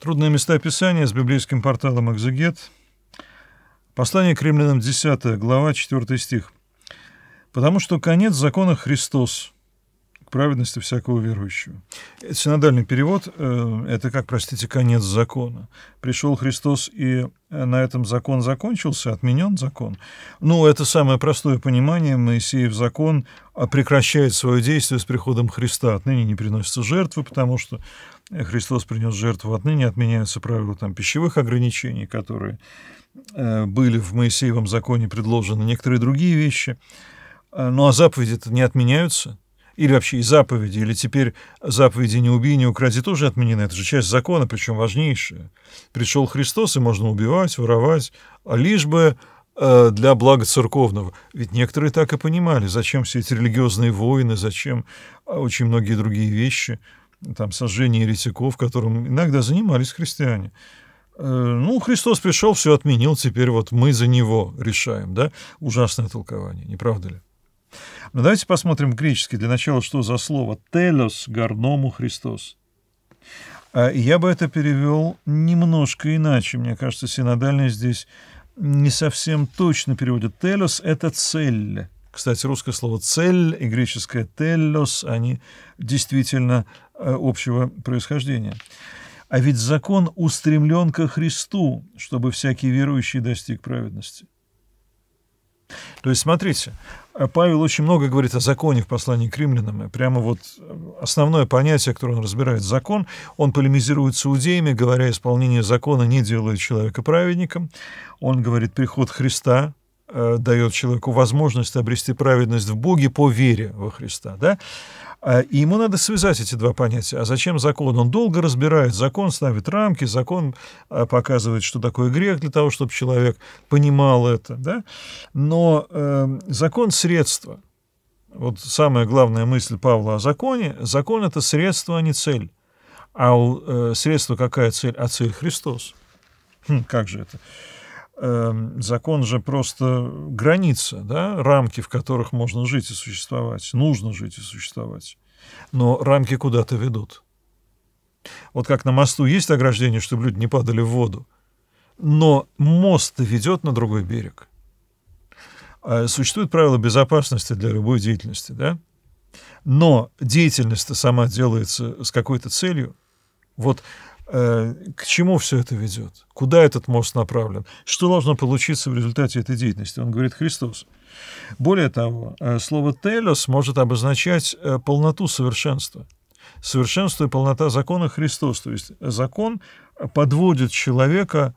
Трудные места Писания с библейским порталом «Экзегет». Послание к римлянам 10, глава 4 стих. «Потому что конец закона Христос, к праведности всякого верующего». Это синодальный перевод, э, это как, простите, конец закона. Пришел Христос, и э, на этом закон закончился, отменен закон. Ну, это самое простое понимание. Моисеев закон а прекращает свое действие с приходом Христа. Отныне не приносятся жертвы, потому что Христос принес жертву, отныне отменяются правила там, пищевых ограничений, которые э, были в Моисеевом законе предложены, некоторые другие вещи. Э, ну а заповеди-то не отменяются. Или вообще и заповеди, или теперь заповеди «не убей, не укради» тоже отменены. Это же часть закона, причем важнейшая. Пришел Христос, и можно убивать, воровать, а лишь бы э, для блага церковного. Ведь некоторые так и понимали, зачем все эти религиозные войны, зачем а, очень многие другие вещи – там, сожжение еретиков, которым иногда занимались христиане. Э, ну, Христос пришел, все отменил, теперь вот мы за него решаем, да? Ужасное толкование, не правда ли? Но давайте посмотрим греческий для начала, что за слово «телос горному Христос». А я бы это перевел немножко иначе. Мне кажется, синодальный здесь не совсем точно переводит. «Телос» — это «цель». Кстати, русское слово «цель» и греческое «теллос», они действительно э, общего происхождения. А ведь закон устремлен ко Христу, чтобы всякий верующий достиг праведности. То есть, смотрите, э, Павел очень много говорит о законе в послании к римлянам. И прямо вот э, основное понятие, которое он разбирает, закон, он полемизирует с иудеями, говоря, исполнение закона не делает человека праведником. Он говорит, приход Христа Э, дает человеку возможность обрести праведность в Боге по вере во Христа. Да? А, и ему надо связать эти два понятия. А зачем закон? Он долго разбирает. Закон ставит рамки, закон а, показывает, что такое грех, для того, чтобы человек понимал это. Да? Но э, закон – средство. Вот самая главная мысль Павла о законе – закон – это средство, а не цель. А у э, средства какая цель? А цель – Христос. Хм, как же это? Эм, закон же просто граница, да, рамки, в которых можно жить и существовать, нужно жить и существовать. Но рамки куда-то ведут. Вот как на мосту есть ограждение, чтобы люди не падали в воду, но мост ведет на другой берег. Э, существуют правила безопасности для любой деятельности, да? Но деятельность сама делается с какой-то целью. Вот Э, к чему все это ведет, куда этот мост направлен, что должно получиться в результате этой деятельности. Он говорит Христос. Более того, э, слово «телос» может обозначать э, полноту совершенства. Совершенство и полнота закона Христос. То есть закон подводит человека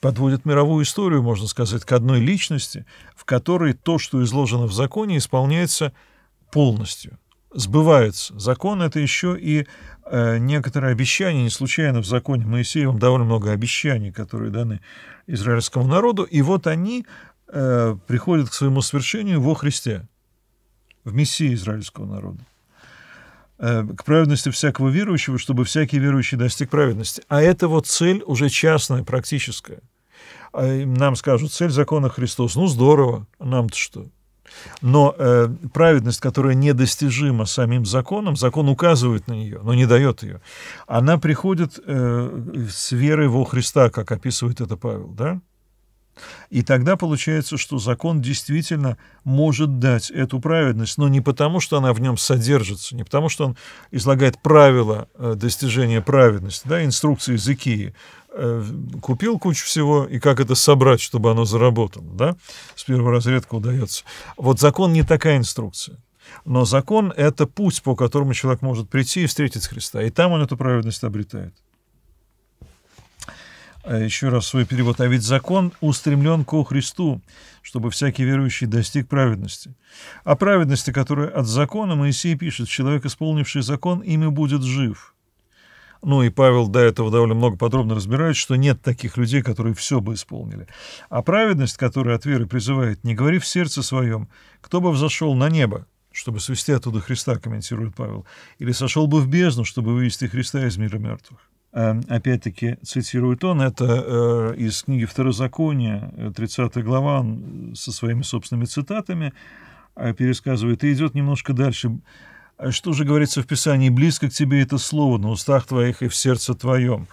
подводит мировую историю, можно сказать, к одной личности, в которой то, что изложено в законе, исполняется полностью сбываются. Закон — это еще и э, некоторые обещания. Не случайно в законе Моисеевом довольно много обещаний, которые даны израильскому народу. И вот они э, приходят к своему свершению во Христе, в Мессии израильского народа э, к праведности всякого верующего, чтобы всякий верующий достиг праведности. А это вот цель уже частная, практическая. А нам скажут, цель закона Христос. Ну, здорово, нам-то что? Но э, праведность, которая недостижима самим законом, закон указывает на нее, но не дает ее, она приходит э, с верой во Христа, как описывает это Павел, да? И тогда получается, что закон действительно может дать эту праведность, но не потому, что она в нем содержится, не потому, что он излагает правила э, достижения праведности, да, инструкции языкии. Э, купил кучу всего, и как это собрать, чтобы оно заработало, да? С первого разредка удается. Вот закон не такая инструкция. Но закон — это путь, по которому человек может прийти и встретить Христа. И там он эту праведность обретает. А еще раз свой перевод. А ведь закон устремлен ко Христу, чтобы всякий верующий достиг праведности. О а праведности, которая от закона, Моисей пишет, человек, исполнивший закон, ими будет жив. Ну и Павел до этого довольно много подробно разбирает, что нет таких людей, которые все бы исполнили. А праведность, которая от веры призывает, не говори в сердце своем, кто бы взошел на небо, чтобы свести оттуда Христа, комментирует Павел, или сошел бы в бездну, чтобы вывести Христа из мира мертвых. Эм, опять-таки, цитирует он, это э, из книги Второзакония, э, 30 глава, он со своими собственными цитатами э, пересказывает, и идет немножко дальше. А что же говорится в Писании, близко к тебе это слово на устах твоих и в сердце твоем.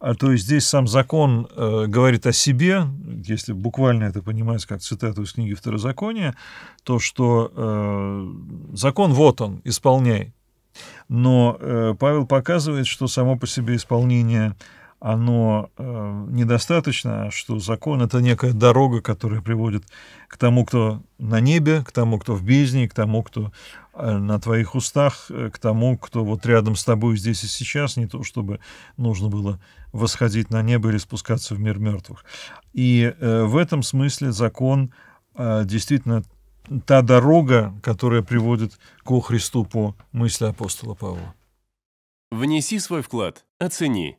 А то есть здесь сам закон э, говорит о себе, если буквально это понимать как цитату из книги Второзакония, то что э, закон вот он, исполняй. Но э, Павел показывает, что само по себе исполнение оно э, недостаточно, что закон — это некая дорога, которая приводит к тому, кто на небе, к тому, кто в бездне, к тому, кто э, на твоих устах, э, к тому, кто вот рядом с тобой здесь и сейчас, не то чтобы нужно было восходить на небо или спускаться в мир мертвых. И э, в этом смысле закон э, действительно та дорога, которая приводит к Христу по мысли апостола Павла. Внеси свой вклад, оцени